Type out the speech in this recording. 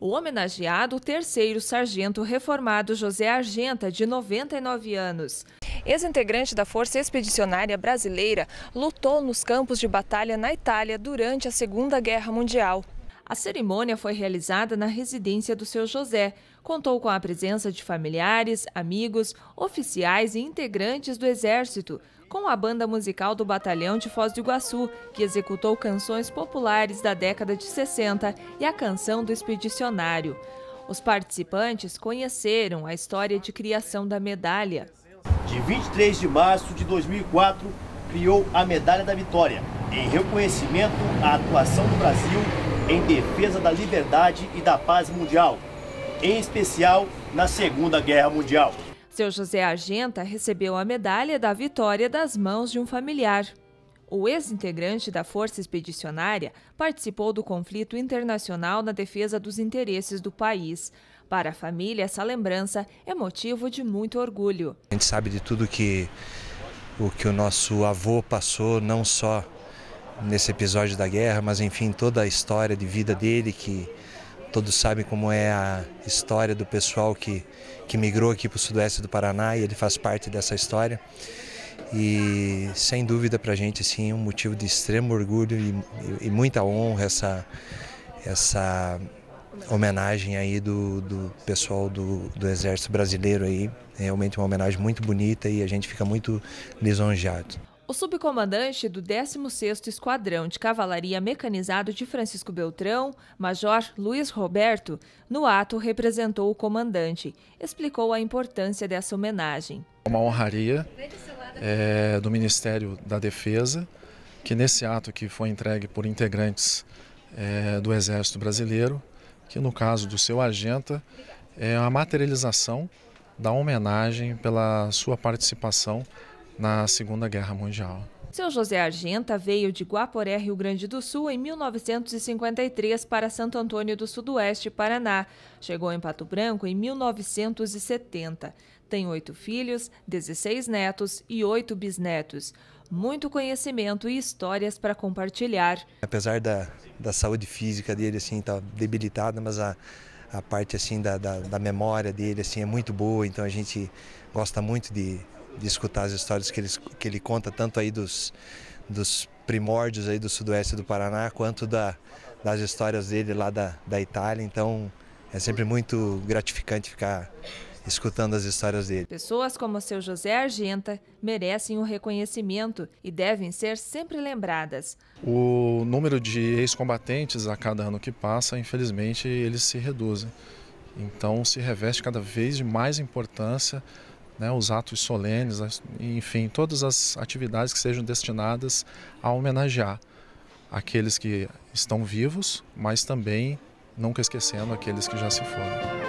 O homenageado, o terceiro sargento reformado José Argenta, de 99 anos. Ex-integrante da Força Expedicionária Brasileira, lutou nos campos de batalha na Itália durante a Segunda Guerra Mundial. A cerimônia foi realizada na residência do seu José. Contou com a presença de familiares, amigos, oficiais e integrantes do Exército, com a banda musical do Batalhão de Foz do Iguaçu, que executou canções populares da década de 60 e a canção do expedicionário. Os participantes conheceram a história de criação da medalha. De 23 de março de 2004, criou a Medalha da Vitória, em reconhecimento à atuação do Brasil em defesa da liberdade e da paz mundial, em especial na Segunda Guerra Mundial. Seu José Argenta recebeu a medalha da vitória das mãos de um familiar. O ex-integrante da Força Expedicionária participou do conflito internacional na defesa dos interesses do país. Para a família, essa lembrança é motivo de muito orgulho. A gente sabe de tudo que o que o nosso avô passou, não só nesse episódio da guerra, mas enfim, toda a história de vida dele, que todos sabem como é a história do pessoal que, que migrou aqui para o sudoeste do Paraná e ele faz parte dessa história. E sem dúvida para a gente, assim, é um motivo de extremo orgulho e, e muita honra essa, essa homenagem aí do, do pessoal do, do Exército Brasileiro aí. É realmente uma homenagem muito bonita e a gente fica muito lisonjeado. O subcomandante do 16º Esquadrão de Cavalaria Mecanizado de Francisco Beltrão, Major Luiz Roberto, no ato representou o comandante, explicou a importância dessa homenagem. É uma honraria é, do Ministério da Defesa, que nesse ato que foi entregue por integrantes é, do Exército Brasileiro, que no caso do seu agenta é a materialização da homenagem pela sua participação na Segunda Guerra Mundial. Seu José Argenta veio de Guaporé, Rio Grande do Sul, em 1953 para Santo Antônio do Sudoeste, Paraná. Chegou em Pato Branco em 1970. Tem oito filhos, 16 netos e oito bisnetos. Muito conhecimento e histórias para compartilhar. Apesar da, da saúde física dele assim tá debilitada, mas a, a parte assim da, da, da memória dele assim é muito boa, então a gente gosta muito de, de escutar as histórias que ele, que ele conta, tanto aí dos, dos primórdios aí do sudoeste do Paraná, quanto da, das histórias dele lá da, da Itália. Então é sempre muito gratificante ficar escutando as histórias dele. Pessoas como seu José Argenta merecem o um reconhecimento e devem ser sempre lembradas. O número de ex-combatentes a cada ano que passa, infelizmente, eles se reduzem. Então se reveste cada vez de mais importância né, os atos solenes, enfim, todas as atividades que sejam destinadas a homenagear aqueles que estão vivos, mas também nunca esquecendo aqueles que já se foram.